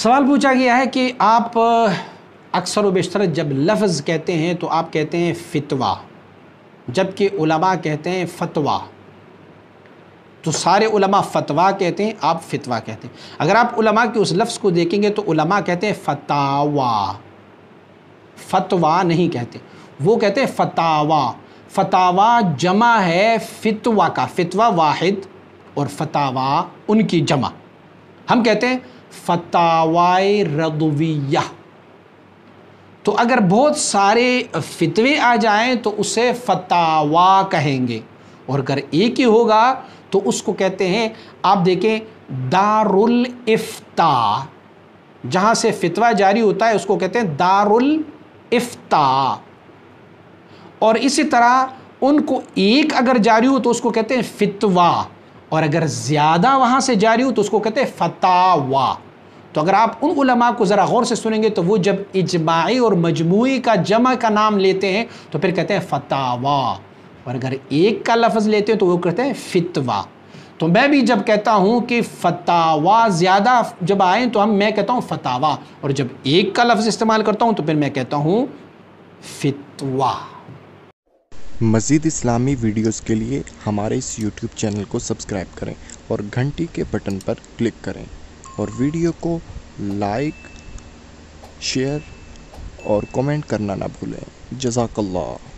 सवाल पूछा गया है कि आप अक्सर वेशतर जब लफ्ज़ कहते हैं तो आप कहते हैं फितवा जबकि उलमा कहते हैं फतवा तो सारे उलमा फतवा कहते हैं आप फितवा कहते हैं अगर आप उलमा के उस लफ्ज़ को देखेंगे तो उलमा कहते हैं फतावा फतवा नहीं कहते वो कहते हैं फतावा फतावा जमा है फितवा का फितवा वाहिद और फतावा उनकी जमा हम कहते हैं फतावाए रदविया तो अगर बहुत सारे फितवे आ जाएं तो उसे फतावा कहेंगे और अगर एक ही होगा तो उसको कहते हैं आप देखें दारुल इफ्ता जहां से फितवा जारी होता है उसको कहते हैं दारुल इफ्ता और इसी तरह उनको एक अगर जारी हो तो उसको कहते हैं फितवा और अगर ज़्यादा वहाँ से जारी हो तो उसको कहते हैं फतावा तो अगर आप उन उलमा को ज़रा गौर से सुनेंगे तो वो जब इजमाई और मजमू का जमा का नाम लेते हैं तो फिर कहते हैं फतावा और अगर एक का लफ्ज़ लेते हैं तो वो कहते हैं फितवा तो मैं भी जब कहता हूँ कि फतावा ज़्यादा जब आए तो हम मैं कहता हूँ फतावा और जब एक का लफ्ज़ इस्तेमाल करता हूँ तो फिर मैं कहता हूँ फितवा मज़ीद इस्लामी वीडियोस के लिए हमारे इस यूट्यूब चैनल को सब्सक्राइब करें और घंटी के बटन पर क्लिक करें और वीडियो को लाइक शेयर और कमेंट करना ना भूलें जजाकल्ला